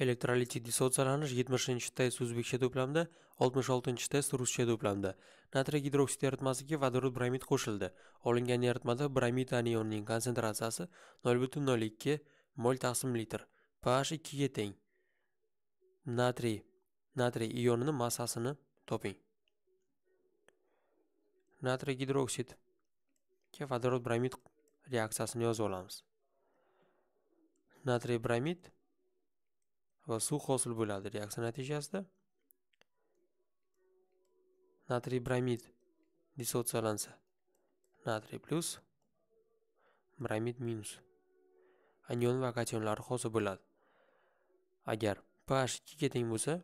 elektrolitik dissotsialanish 70 test o'zbekcha to'plamda 66 test ruscha to'plamda natriy gidroksid eritmasiga vodorod bromid qo'shildi olingan eritmada bromid anionining konsentratsiyasi 0,02 mol taqsim litr ph 2 ga teng natriy natriy ionini massasini toping natriy gidroksid ga vodorod bromid reaksiyasini yozib olamiz natriy bromid va suv hosil bo'ladi reaksiya natijasida natriy bromid dissotsiyalansa natriy plyus bromid minus anion va kationlari hosil bo'ladi agar ph ikkiga teng bo'lsa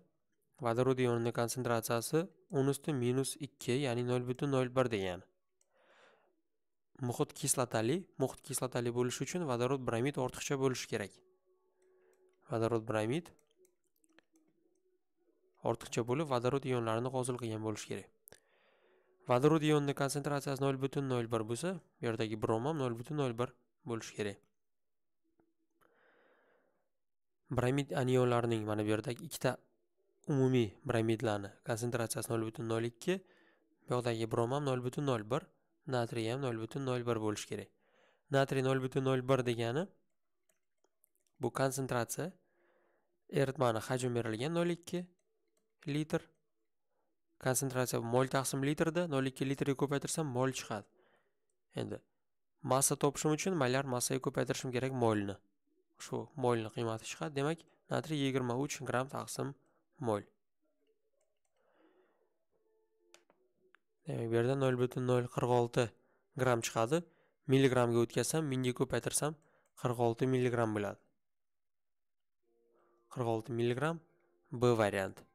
vodorod ionini konsentratsiyasi o'n usti minus ikki ya'ni nol butun nol bir degani muhit kislotali muhit kislotali bo'lishi uchun vodorod bromid ortiqcha bo'lishi kerak vodorod bromid ortiqcha bo'lib vodorod ionlarini hosil qilgan bo'lishi kerak vodorod ionni konsentratsiyasi nol butun nol bir bo'lsa bu yerdagi brom ham nol butun nol bir bo'lishi kerak bromid anionlarining mana bu yerdagi ikkita umumiy bromidlarni konsentratsiyasi nol butun nol ikki bu yoqdagi brom ham nol butun nol bir natriy ham nol butun nol bir bo'lishi kerak natriy nol butun nol bir degani bu konsentratsiya eritmani hajmi berilgan nol ikki litr konsentratsiya mol taqsim litrda nol ikki litrga ko'paytirsam mol chiqadi endi massa topishim uchun molar massaga ko'paytirishim kerak molni shu molni qiymati chiqadi demak natriy yigirma uch gramm taqsim mol demak bu yerda nol butun nol qirq olti gramm chiqadi milligramga o'tkazsam mingga ko'paytirsam qirq olti milligramm bo'ladi qirq olti milligramm b varianti